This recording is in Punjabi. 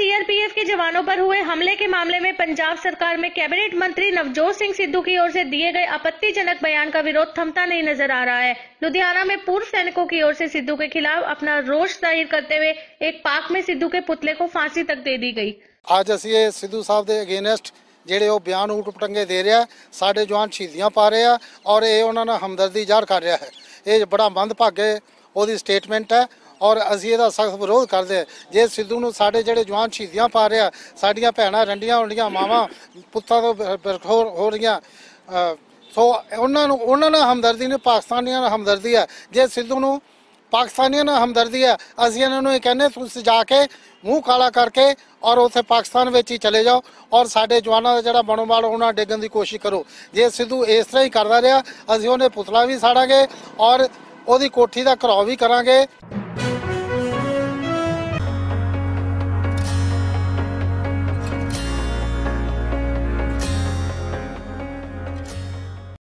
सीआरपीएफ के जवानों पर हुए हमले के मामले में पंजाब सरकार में कैबिनेट मंत्री नवजोत सिंह सिद्धू की ओर से दिए गए आपत्तिजनक बयान का विरोध थमता नहीं नजर आ रहा है लुधियाना में पूर्व सैनिकों की ओर से सिद्धू के खिलाफ अपना रोष जाहिर करते हुए एक पार्क में सिद्धू के पुतले को फांसी तक दे दी गयी आज असी सिद्धू साहब के ਦੇ जेडे ਜਿਹੜੇ ਉਹ ਬਿਆਨ ਊਟ ਪਟੰਗੇ ਦੇ ਰਿਹਾ ਸਾਡੇ ਜਵਾਨ ਸ਼ਹੀਦੀਆਂ ਪਾ ਰਹੇ ਆ ਔਰ ਇਹ ਉਹਨਾਂ ਨਾਲ ਹਮਦਰਦੀ ਜ਼ਾਹਰ ਕਰ ਰਿਹਾ ਹੈ ਇਹ ਬੜਾ ਮੰਦਭਾਗੇ ਉਹਦੀ ਔਰ ਅਸੀਂ ਇਹਦਾ ਸਖਤ ਵਿਰੋਧ ਕਰਦੇ ਹਾਂ ਜੇ ਸਿੱਧੂ ਨੂੰ ਸਾਡੇ ਜਿਹੜੇ ਜਵਾਨ ਸ਼ਹੀਦੀਆਂ ਪਾ ਰਿਆ ਸਾਡੀਆਂ ਭੈਣਾਂ ਰੰਡੀਆਂ ਹੁੰਡੀਆਂ ਮਾਵਾਂ ਪੁੱਤਾਂ ਤੋਂ ਬਰਖੋਰ ਹੋ ਰਹੀਆਂ ਸੋ ਉਹਨਾਂ ਨੂੰ ਉਹਨਾਂ ਨਾਲ ਹਮਦਰਦੀ ਨੇ ਪਾਕਿਸਤਾਨੀਆਂ ਨਾਲ ਹਮਦਰਦੀ ਹੈ ਜੇ ਸਿੱਧੂ ਨੂੰ ਪਾਕਿਸਤਾਨੀਆਂ ਨਾਲ ਹਮਦਰਦੀ ਹੈ ਅਸੀਂ ਇਹਨਾਂ ਨੂੰ ਇਹ ਕਹਿੰਦੇ ਤੁਸੀਂ ਜਾ ਕੇ ਮੂੰਹ ਕਾਲਾ ਕਰਕੇ ਔਰ ਉਥੇ ਪਾਕਿਸਤਾਨ ਵਿੱਚ ਹੀ ਚਲੇ ਜਾਓ ਔਰ ਸਾਡੇ ਜਵਾਨਾਂ ਦਾ ਜਿਹੜਾ ਬਣੋਬਾਲ ਉਹਨਾਂ ਡੇਗਣ ਦੀ ਕੋਸ਼ਿਸ਼ ਕਰੋ ਜੇ ਸਿੱਧੂ ਇਸ ਤਰ੍ਹਾਂ ਹੀ ਕਰਦਾ ਰਿਹਾ ਅਸੀਂ ਉਹਨੇ ਪੁਤਲਾ ਵੀ ਸਾੜਾਂਗੇ ਔਰ ਉਹਦੀ ਕੋਠੀ ਦਾ ਘਰਾਓ ਵੀ ਕਰਾਂਗੇ